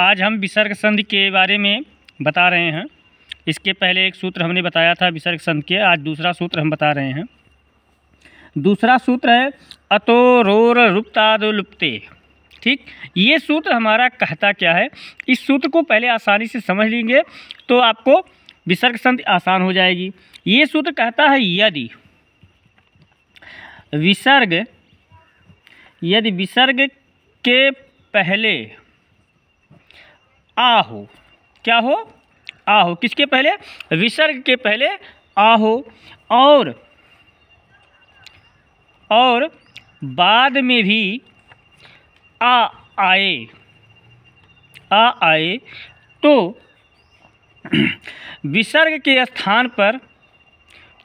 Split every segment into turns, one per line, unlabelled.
आज हम विसर्ग संधि के बारे में बता रहे हैं इसके पहले एक सूत्र हमने बताया था विसर्ग संधि के आज दूसरा सूत्र हम बता रहे हैं दूसरा सूत्र है अतो रोर रुप्तादुलुप्ते ठीक ये सूत्र हमारा कहता क्या है इस सूत्र को पहले आसानी से समझ लेंगे तो आपको विसर्ग संधि आसान हो जाएगी ये सूत्र कहता है यदि विसर्ग यदि विसर्ग के पहले आ हो क्या हो आ हो किसके पहले विसर्ग के पहले आ हो और और बाद में भी आ आए आ आए तो विसर्ग के स्थान पर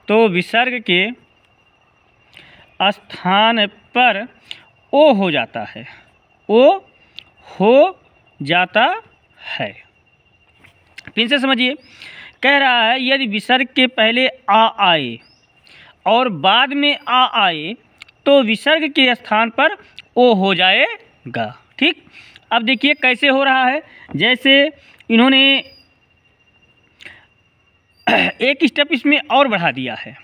तो विसर्ग के स्थान पर ओ हो जाता है ओ हो जाता है पिन से समझिए कह रहा है यदि विसर्ग के पहले आ आए और बाद में आ आए तो विसर्ग के स्थान पर ओ हो जाएगा ठीक अब देखिए कैसे हो रहा है जैसे इन्होंने एक स्टेप इसमें और बढ़ा दिया है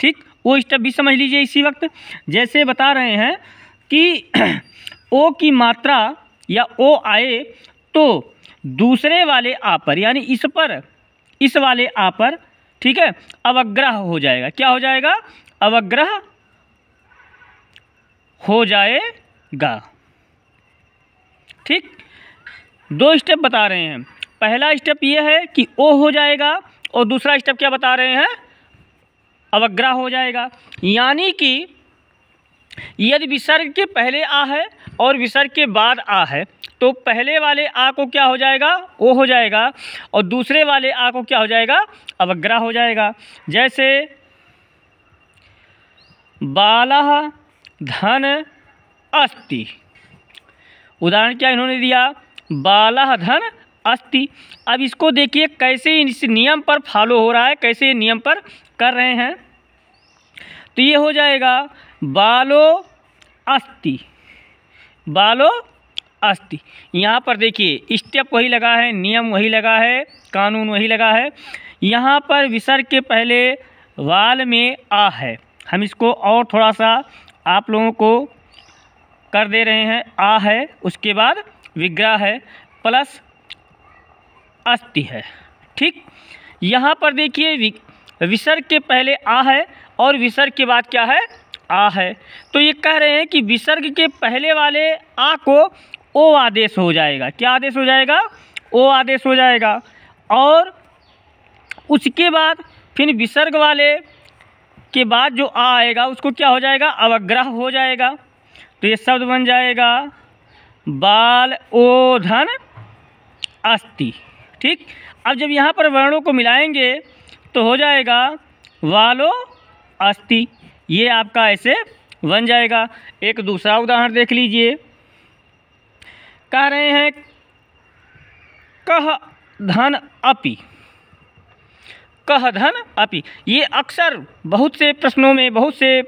ठीक वो स्टेप भी समझ लीजिए इसी वक्त जैसे बता रहे हैं कि ओ की मात्रा या ओ आए तो दूसरे वाले आ पर यानी इस पर इस वाले आ पर ठीक है अवग्रह हो जाएगा क्या हो जाएगा अवग्रह हो जाएगा ठीक दो स्टेप बता रहे हैं पहला स्टेप यह है कि ओ हो जाएगा और दूसरा स्टेप क्या बता रहे हैं अवग्रह हो जाएगा यानी कि यदि विसर्ग के पहले आ है और विसर्ग के बाद आ है तो पहले वाले आ को क्या हो जाएगा ओ हो जाएगा और दूसरे वाले आ को क्या हो जाएगा अवग्रह हो जाएगा जैसे बालह धन अस्ति उदाहरण क्या इन्होंने दिया बाला धन अस्ति अब इसको देखिए कैसे इस नियम पर फॉलो हो रहा है कैसे नियम पर कर रहे हैं तो ये हो जाएगा बालो अस्ति बालो अस्ति यहाँ पर देखिए स्टेप वही लगा है नियम वही लगा है कानून वही लगा है यहाँ पर विसर्ग के पहले वाल में आ है हम इसको और थोड़ा सा आप लोगों को कर दे रहे हैं आ है उसके बाद विग्रह है प्लस अस्ति है ठीक यहाँ पर देखिए विसर्ग के पहले आ है और विसर्ग के बाद क्या है आ है तो ये कह रहे हैं कि विसर्ग के पहले वाले आ को ओ आदेश हो जाएगा क्या आदेश हो जाएगा ओ आदेश हो जाएगा और उसके बाद फिर विसर्ग वाले के बाद जो आ आएगा उसको क्या हो जाएगा अवग्रह हो जाएगा तो ये शब्द बन जाएगा बाल ओ धन अस्ति ठीक अब जब यहाँ पर वर्णों को मिलाएंगे तो हो जाएगा वालो अस्ति ये आपका ऐसे बन जाएगा एक दूसरा उदाहरण देख लीजिए कह रहे हैं कह धन अपि कह धन अपि ये अक्सर बहुत से प्रश्नों में बहुत से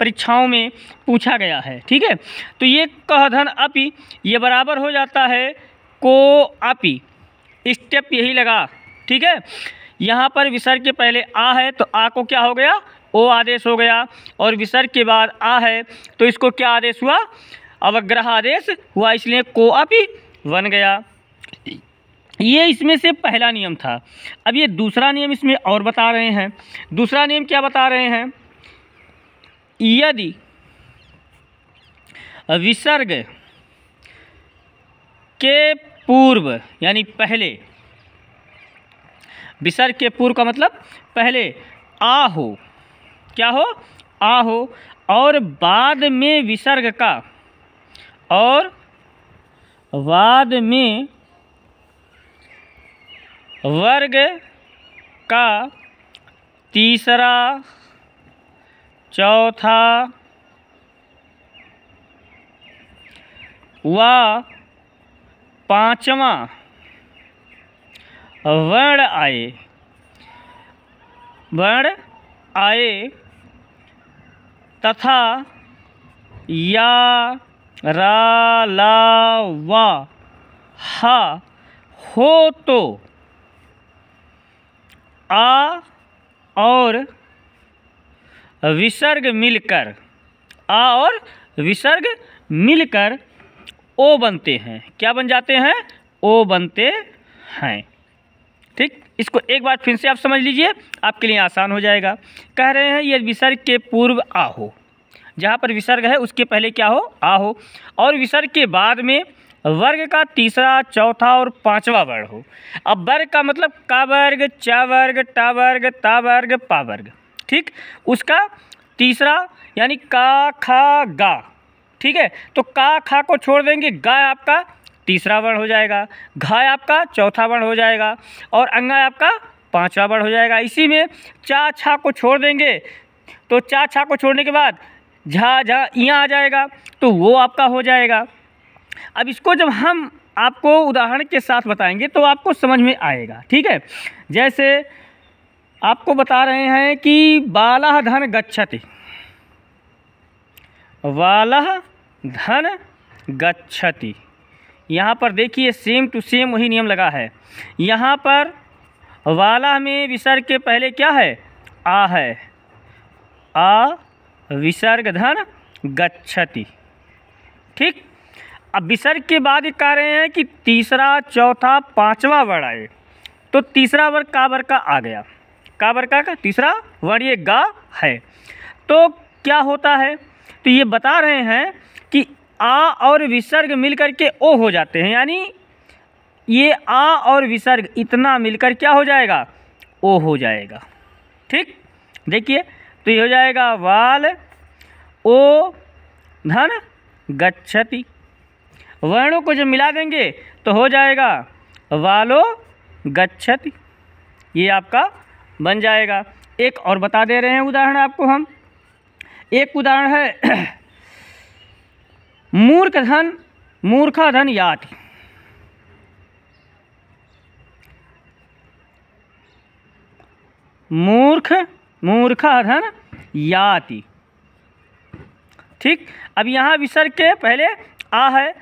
परीक्षाओं में पूछा गया है ठीक है तो ये कह धन अपि ये बराबर हो जाता है को अपि स्टेप यही लगा ठीक है यहाँ पर विसर्ग के पहले आ है तो आ को क्या हो गया ओ आदेश हो गया और विसर्ग के बाद आ है तो इसको क्या आदेश हुआ अवग्रह आदेश हुआ इसलिए को अपी बन गया ये इसमें से पहला नियम था अब ये दूसरा नियम इसमें और बता रहे हैं दूसरा नियम क्या बता रहे हैं यदि विसर्ग के पूर्व यानी पहले विसर्ग के पूर्व का मतलब पहले आ हो क्या हो आ हो और बाद में विसर्ग का और बाद में वर्ग का तीसरा चौथा व पांचवा वर्ण आए वर्ण आए तथा या रा ला वा हा हो तो आ और विसर्ग मिलकर आ और विसर्ग मिलकर ओ बनते हैं क्या बन जाते हैं ओ बनते हैं इसको एक बार फिर से आप समझ लीजिए आपके लिए आसान हो जाएगा कह रहे हैं ये विसर्ग के पूर्व आ हो जहाँ पर विसर्ग है उसके पहले क्या हो आ हो और विसर्ग के बाद में वर्ग का तीसरा चौथा और पांचवा वर्ण हो अब वर्ग का मतलब का वर्ग च वर्ग टा वर्ग ता वर्ग पा वर्ग ठीक उसका तीसरा यानी का खा गा ठीक है तो का खा को छोड़ देंगे गा आपका तीसरा वर्ण हो जाएगा घाय आपका चौथा वर्ण हो जाएगा और अंगा आपका पांचवा वर्ण हो जाएगा इसी में चा छा को छोड़ देंगे तो चा छा को छोड़ने के बाद झा झा इया आ जाएगा तो वो आपका हो जाएगा अब इसको जब हम आपको उदाहरण के साथ बताएंगे तो आपको समझ में आएगा ठीक है जैसे आपको बता रहे हैं कि बाला धन गच्छति वाला धन गच्छति यहाँ पर देखिए सेम टू सेम वही नियम लगा है यहाँ पर वाला में विसर्ग के पहले क्या है आ है आ विसर्ग धन गच्छति ठीक अब विसर्ग के बाद कह रहे हैं कि तीसरा चौथा पांचवा वर्ण आए तो तीसरा वर्ग का वर्ग का आ गया का वर्ग का, का तीसरा वर्ण ये गा है तो क्या होता है तो ये बता रहे हैं कि आ और विसर्ग मिलकर के ओ हो जाते हैं यानी ये आ और विसर्ग इतना मिलकर क्या हो जाएगा ओ हो जाएगा ठीक देखिए तो ये हो जाएगा वाल ओ धन गच्छति वर्णों को जब मिला देंगे तो हो जाएगा वालो गच्छति ये आपका बन जाएगा एक और बता दे रहे हैं उदाहरण आपको हम एक उदाहरण है मूर्ख धन मूर्खा धन याद मूर्ख मूर्खा धन याति ठीक अब यहाँ विसर्ग के पहले आ है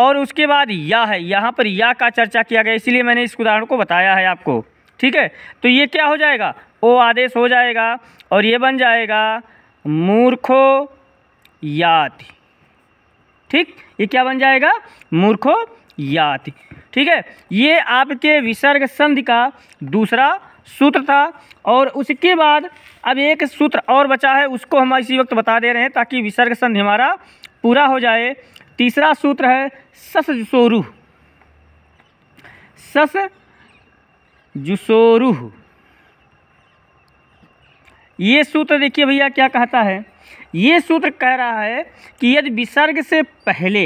और उसके बाद या है यहाँ पर या का चर्चा किया गया इसीलिए मैंने इस उदाहरण को बताया है आपको ठीक है तो ये क्या हो जाएगा ओ आदेश हो जाएगा और ये बन जाएगा मूर्खो याति ठीक ये क्या बन जाएगा मूर्खो याति ठीक है ये आपके विसर्ग संधि का दूसरा सूत्र था और उसके बाद अब एक सूत्र और बचा है उसको हम इसी वक्त बता दे रहे हैं ताकि विसर्ग संधि हमारा पूरा हो जाए तीसरा सूत्र है सस जुसोरुह सस जुसोरूह ये सूत्र देखिए भैया क्या कहता है ये सूत्र कह रहा है कि यदि विसर्ग से पहले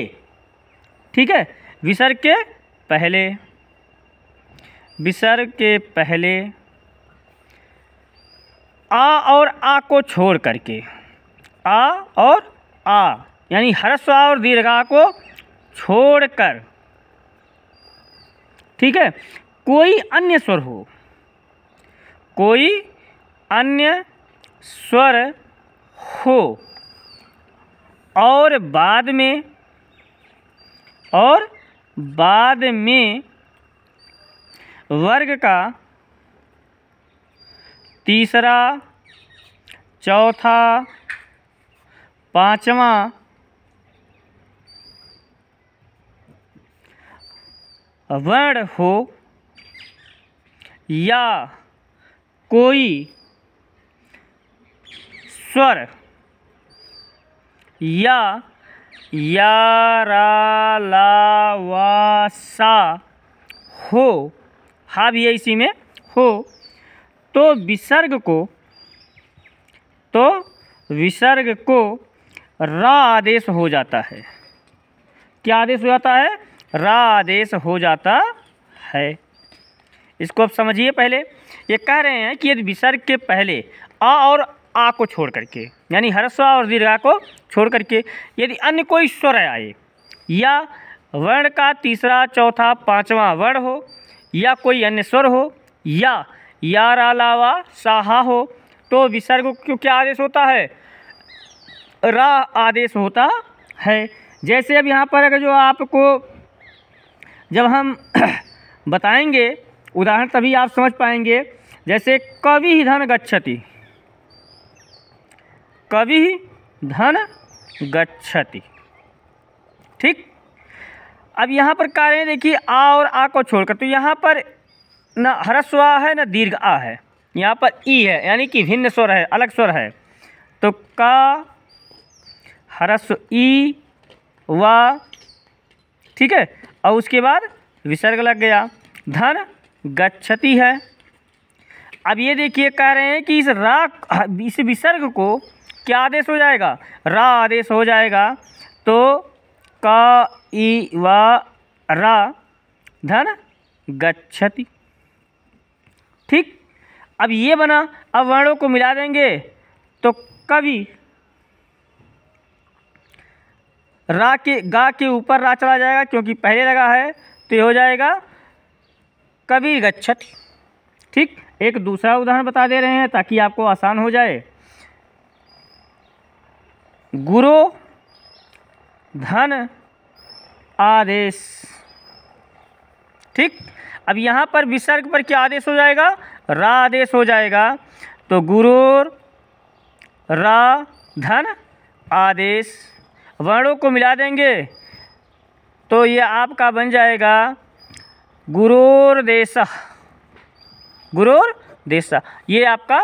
ठीक है विसर्ग के पहले विसर्ग के पहले आ और आ को छोड़ करके आ और आ यानी हर्स्व और दीर्घा को छोड़कर ठीक है कोई अन्य स्वर हो कोई अन्य स्वर हो और बाद में और बाद में वर्ग का तीसरा चौथा पांचवा वर्ण हो या कोई स्वर या या रा ला वा सा हो हा भी है इसी में हो तो विसर्ग को तो विसर्ग को रा आदेश हो जाता है क्या आदेश हो जाता है रा आदेश हो जाता है इसको आप समझिए पहले ये कह रहे हैं कि यदि विसर्ग के पहले आ और आ को छोड़ करके यानी हरस्वा और दीर्घा को छोड़ करके यदि अन्य कोई स्वर आए या वर्ण का तीसरा चौथा पांचवा वर्ण हो या कोई अन्य स्वर हो या यार अलावा साहा हो तो विसर्ग क्यों क्या आदेश होता है रा आदेश होता है जैसे अब यहाँ पर अगर जो आपको जब हम बताएंगे उदाहरण तभी आप समझ पाएंगे जैसे कवि धन गच्छति कवि धन गच्छति ठीक अब यहाँ पर कार्य देखिए आ और आ को छोड़कर तो यहाँ पर न ह्रस्व आ है न दीर्घ आ है यहाँ पर ई है यानी कि भिन्न स्वर है अलग स्वर है तो का हरस्व ई व ठीक है और उसके बाद विसर्ग लग गया धन गच्छति है अब ये देखिए कह रहे हैं कि इस रा इस विसर्ग को क्या आदेश हो जाएगा रा आदेश हो जाएगा तो क ई व रा धन गच्छति ठीक अब ये बना अब वर्णों को मिला देंगे तो कवि रा के गा के ऊपर रा चला जाएगा क्योंकि पहले लगा है तो ये हो जाएगा कवि गच्छति ठीक एक दूसरा उदाहरण बता दे रहे हैं ताकि आपको आसान हो जाए गुरो धन आदेश ठीक अब यहाँ पर विसर्ग पर क्या आदेश हो जाएगा रा आदेश हो जाएगा तो गुरोर रा धन आदेश वर्णों को मिला देंगे तो ये आपका बन जाएगा गुरोर देशा गुरोर देशा ये आपका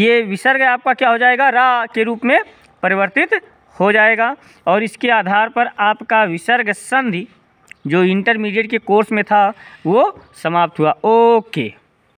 ये विसर्ग आपका क्या हो जाएगा रा के रूप में परिवर्तित हो जाएगा और इसके आधार पर आपका विसर्ग संधि जो इंटरमीडिएट के कोर्स में था वो समाप्त हुआ ओके